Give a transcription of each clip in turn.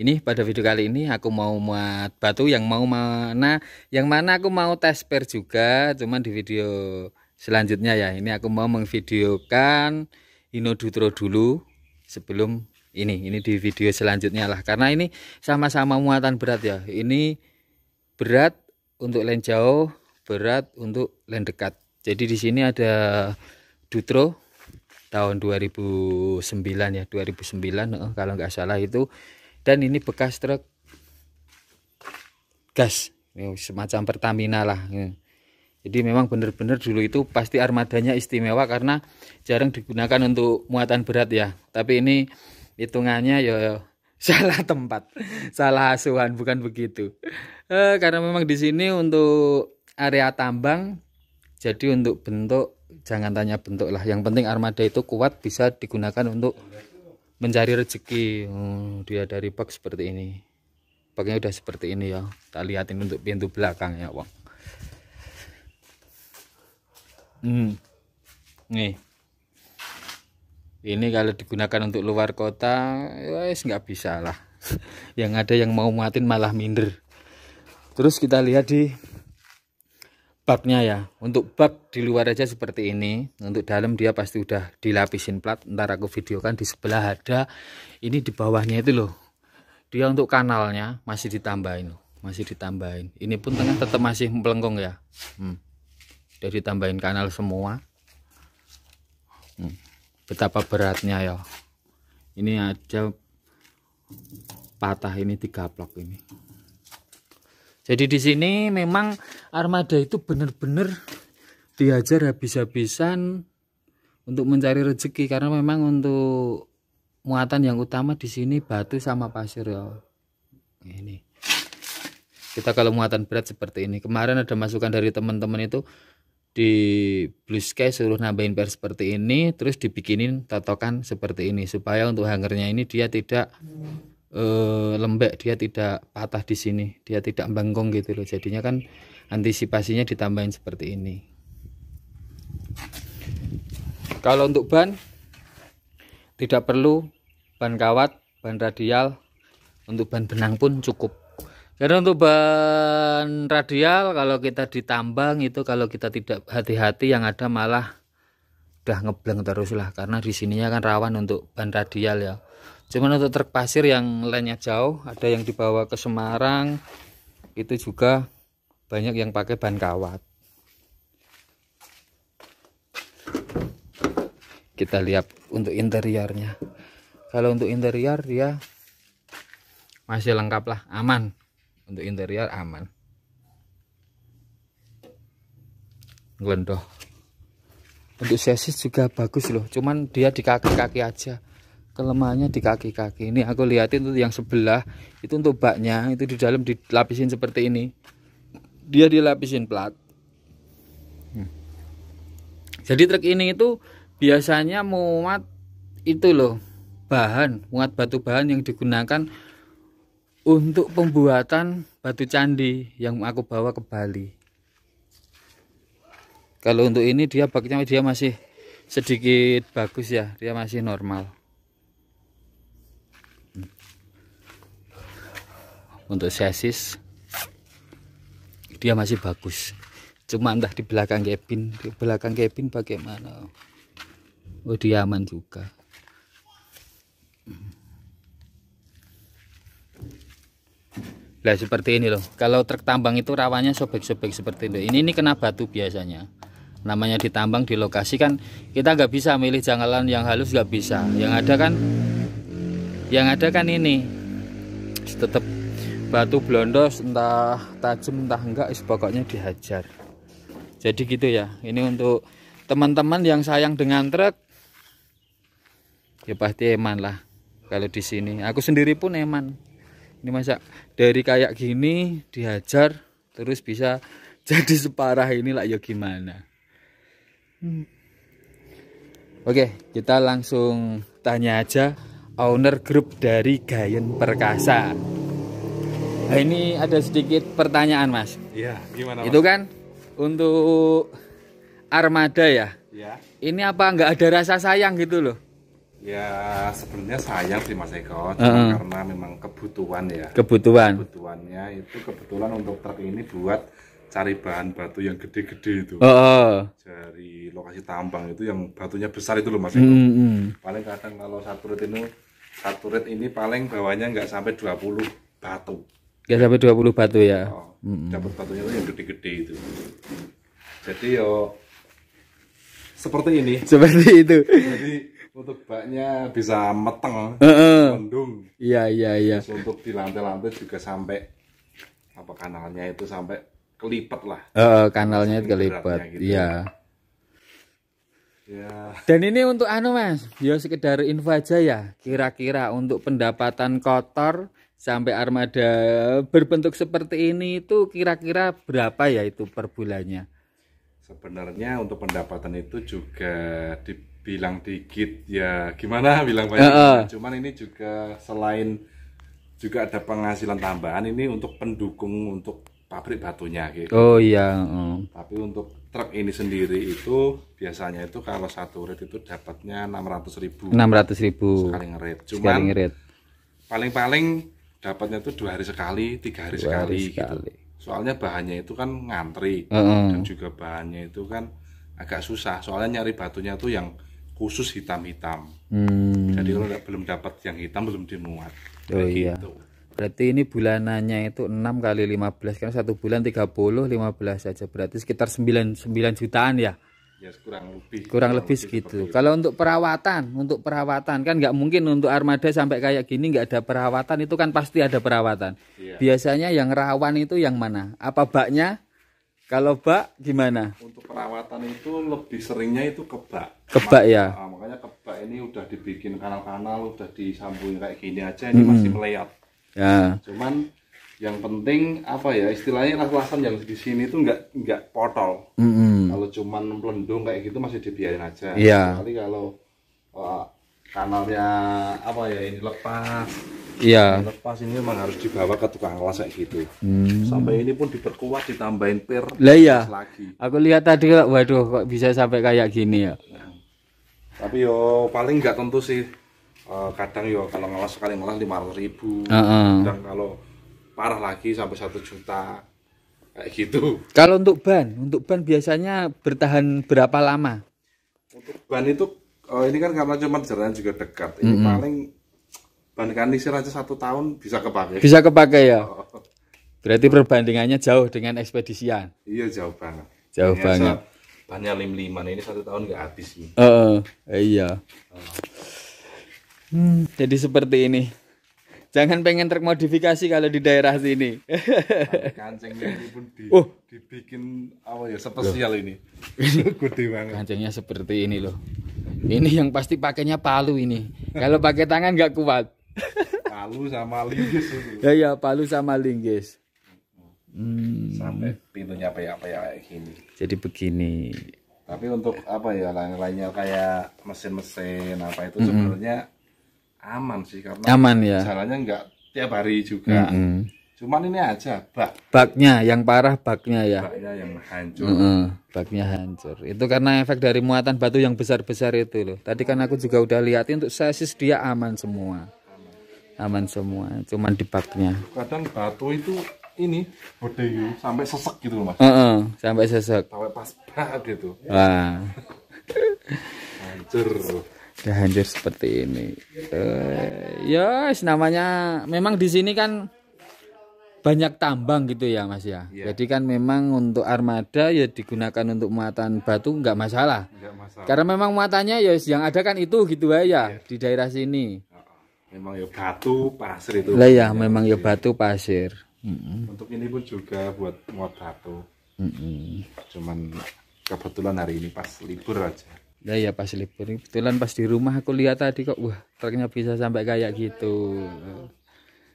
Ini pada video kali ini aku mau muat batu yang mau mana yang mana aku mau tes per juga cuman di video selanjutnya ya ini aku mau mengvideokan Inodutro dulu sebelum ini ini di video selanjutnya lah karena ini sama-sama muatan berat ya ini berat untuk len jauh berat untuk len dekat jadi di sini ada Dutro tahun 2009 ya 2009 kalau nggak salah itu dan ini bekas truk gas ya, semacam Pertamina lah ya. jadi memang benar-benar dulu itu pasti armadanya istimewa karena jarang digunakan untuk muatan berat ya tapi ini hitungannya ya salah tempat salah asuhan bukan begitu eh, karena memang di sini untuk area tambang jadi untuk bentuk jangan tanya bentuk lah yang penting armada itu kuat bisa digunakan untuk mencari rezeki oh, dia dari pak seperti ini paknya udah seperti ini ya kita lihatin untuk pintu belakang ya wong hmm. nih ini kalau digunakan untuk luar kota ya wes nggak bisa lah yang ada yang mau muatin malah minder terus kita lihat di baknya ya untuk bak di luar aja seperti ini untuk dalam dia pasti udah dilapisin plat ntar aku videokan di sebelah ada ini di bawahnya itu loh dia untuk kanalnya masih ditambahin masih ditambahin ini pun tengah tetap masih melengkung ya hmm. udah ditambahin kanal semua hmm. betapa beratnya ya ini aja patah ini tiga blok ini jadi di sini memang armada itu benar-benar diajar habis-habisan untuk mencari rezeki karena memang untuk muatan yang utama di sini batu sama pasir ya. Ini. Kita kalau muatan berat seperti ini. Kemarin ada masukan dari teman-teman itu di Blue Sky suruh nambahin per seperti ini terus dibikinin totokan seperti ini supaya untuk hangernya ini dia tidak eh, lembek dia tidak patah di sini dia tidak bengkong gitu loh jadinya kan antisipasinya ditambahin seperti ini kalau untuk ban tidak perlu ban kawat ban radial untuk ban benang pun cukup karena untuk ban radial kalau kita ditambang itu kalau kita tidak hati-hati yang ada malah udah ngebleng terus lah karena di sininya kan rawan untuk ban radial ya cuman untuk truk pasir yang lainnya jauh ada yang dibawa ke Semarang itu juga banyak yang pakai ban kawat kita lihat untuk interiornya kalau untuk interior dia ya, masih lengkap lah aman untuk interior aman Glendoh. untuk sesis juga bagus loh cuman dia di kaki-kaki aja kelemahannya di kaki-kaki ini aku lihatin tuh yang sebelah itu untuk baknya itu di dalam dilapisin seperti ini dia dilapisin plat hmm. jadi truk ini itu biasanya muat itu loh bahan muat batu bahan yang digunakan untuk pembuatan batu candi yang aku bawa ke Bali kalau untuk ini dia baknya dia masih sedikit bagus ya dia masih normal untuk sesis, dia masih bagus cuma entah di belakang cabin di belakang cabin bagaimana oh dia aman juga Nah, seperti ini loh kalau truk tambang itu rawannya sobek-sobek seperti itu ini ini kena batu biasanya namanya ditambang di lokasi kan kita nggak bisa milih jangkalan yang halus nggak bisa yang ada kan yang ada kan ini tetap batu blondos entah tajam entah enggak is pokoknya dihajar jadi gitu ya ini untuk teman-teman yang sayang dengan truk ya pasti eman lah kalau di sini aku sendiri pun eman ini masa dari kayak gini dihajar terus bisa jadi separah ini lah ya gimana hmm. oke kita langsung tanya aja owner grup dari Gayen Perkasa Nah, ini ada sedikit pertanyaan, Mas. Iya, gimana? Mas? Itu kan untuk armada ya. Iya. Ini apa nggak ada rasa sayang gitu loh? Ya sebenarnya sayang sih Mas Eko, cuma uh karena memang kebutuhan ya. Kebutuhan. Kebutuhannya itu kebetulan untuk truk ini buat cari bahan batu yang gede-gede itu. Oh. oh. Dari lokasi tambang itu yang batunya besar itu loh Mas Eko. Mm Paling kadang kalau satu rit ini satu rit ini paling bawahnya nggak sampai 20 batu. Gak ya, sampai 20 batu ya. Oh, mm -hmm. batunya itu yang gede-gede itu. Jadi yo seperti ini. Seperti itu. Jadi untuk baknya bisa meteng, uh -uh. mendung. Iya iya iya. Terus untuk di lantai-lantai juga sampai apa kanalnya itu sampai kelipat lah. Uh, kanalnya kelipat. Gitu. Iya. Ya. Dan ini untuk anu mas, ya sekedar info aja ya. Kira-kira untuk pendapatan kotor sampai armada berbentuk seperti ini itu kira-kira berapa ya itu per bulannya? Sebenarnya untuk pendapatan itu juga dibilang dikit ya gimana bilang banyak. Uh, Cuman ini juga selain juga ada penghasilan tambahan ini untuk pendukung untuk pabrik batunya gitu. Oh iya. Uh. Tapi untuk truk ini sendiri itu biasanya itu kalau satu red itu dapatnya ribu 600 ribu Sekali ngerit. Cuman paling-paling dapatnya tuh dua hari sekali tiga hari sekali, hari gitu. sekali gitu soalnya bahannya itu kan ngantri mm -hmm. dan juga bahannya itu kan agak susah soalnya nyari batunya tuh yang khusus hitam-hitam hmm. jadi kalau belum dapat yang hitam belum dimuat oh, iya. gitu berarti ini bulanannya itu 6 kali 15 kan satu bulan 30 15 saja berarti sekitar 9 9 jutaan ya Ya kurang lebih. Kurang, lebih segitu. Kalau untuk perawatan, untuk perawatan kan nggak mungkin untuk armada sampai kayak gini nggak ada perawatan itu kan pasti ada perawatan. Iya. Biasanya yang rawan itu yang mana? Apa baknya? Kalau bak gimana? Untuk perawatan itu lebih seringnya itu kebak kebak ya. Nah, makanya kebak ini udah dibikin kanal-kanal, udah disambung kayak gini aja ini hmm. masih melayat. Ya. Cuman yang penting apa ya istilahnya las-lasan yang di sini tuh nggak nggak portal. mm -hmm. kalau cuman melendung kayak gitu masih dibiarin aja yeah. kali kalau wah, eh, kanalnya apa ya ini lepas Iya. Lepas ini memang harus dibawa ke tukang las kayak gitu. Hmm. Sampai ini pun diperkuat ditambahin per. Lah iya. Lagi. Aku lihat tadi waduh kok bisa sampai kayak gini ya. Tapi yo paling nggak tentu sih. Uh, kadang yo kalau ngelas sekali ngelas lima ratus ribu. Uh -uh. Dan kalau parah lagi sampai satu juta kayak gitu kalau untuk ban untuk ban biasanya bertahan berapa lama untuk ban itu oh ini kan karena cuma jalan juga dekat ini mm -hmm. paling ban kandisir aja satu tahun bisa kepake bisa kepake ya oh. berarti perbandingannya jauh dengan ekspedisian iya jauh banget jauh ini banget Banyak lim liman ini satu tahun nggak habis nih. Uh, uh, iya. Uh. Hmm, jadi seperti ini. Jangan pengen termodifikasi kalau di daerah sini. Kancing pun di, oh. dibikin apa ya spesial loh. ini. Gede banget. Kancingnya seperti ini loh. Ini yang pasti pakainya palu ini. kalau pakai tangan nggak kuat. palu sama linggis Ya ya, palu sama linggis. Hmm. Sampai pintunya apa ya apa ya kayak gini. Jadi begini. Tapi untuk apa ya lain-lainnya kayak mesin-mesin apa itu mm -hmm. sebenarnya aman sih karena aman ya jalannya nggak tiap hari juga mm -hmm. cuman ini aja bak baknya yang parah baknya ya baknya yang hancur mm -hmm. baknya hancur itu karena efek dari muatan batu yang besar besar itu loh tadi kan aku juga udah liatin untuk sasis dia aman semua aman, semua cuman di baknya kadang batu itu ini bodi gitu, sampai sesek gitu loh mas mm -hmm. sampai sesek sampai pas bak gitu wah hancur udah ya, hancur seperti ini uh, ya yes, namanya memang di sini kan banyak tambang gitu ya mas ya yeah. jadi kan memang untuk armada ya digunakan untuk muatan batu nggak masalah. masalah karena memang muatannya ya yang ada kan itu gitu ya yeah. di daerah sini memang ya batu pasir itu lah ya memang ya batu pasir untuk ini pun juga buat muat batu mm cuman kebetulan hari ini pas libur aja Ya ya pas libur kebetulan pas di rumah aku lihat tadi kok wah truknya bisa sampai kayak gitu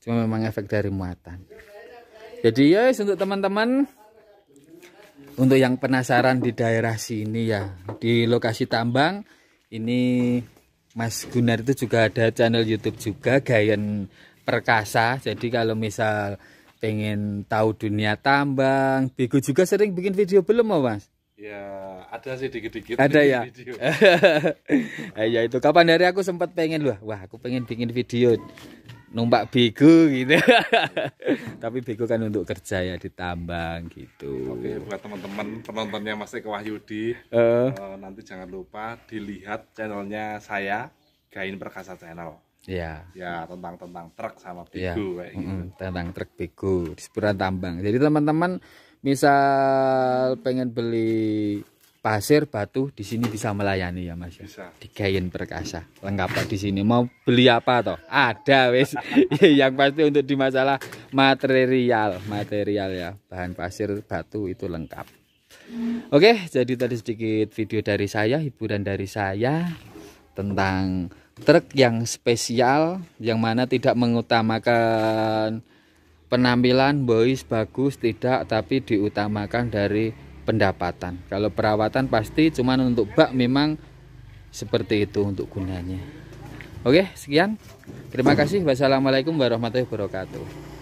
cuma memang efek dari muatan jadi ya yes, untuk teman-teman untuk yang penasaran di daerah sini ya di lokasi tambang ini Mas Gunar itu juga ada channel YouTube juga Gayen Perkasa jadi kalau misal pengen tahu dunia tambang Bego juga sering bikin video belum Mas Ya, ada sih dikit-dikit. Ada ya. Video. Eh, ya itu kapan dari aku sempat pengen loh. Wah, aku pengen bikin video numpak bego gitu. Tapi bego kan untuk kerja ya ditambang gitu. Oke, buat teman-teman penontonnya masih Eko Wahyudi, uh. uh, nanti jangan lupa dilihat channelnya saya Gain Perkasa Channel. Ya. Ya tentang tentang truk sama ya. bego ya. tentang truk bego di seputaran tambang. Jadi teman-teman misal pengen beli pasir batu di sini bisa melayani ya mas ya. bisa. di Gayen Perkasa lengkap di sini mau beli apa toh ada wes iya, yang pasti untuk di masalah material material ya bahan pasir batu itu lengkap oke jadi tadi sedikit video dari saya hiburan dari saya tentang truk yang spesial yang mana tidak mengutamakan penampilan boys bagus tidak tapi diutamakan dari pendapatan kalau perawatan pasti cuman untuk bak memang seperti itu untuk gunanya oke sekian terima kasih wassalamualaikum warahmatullahi wabarakatuh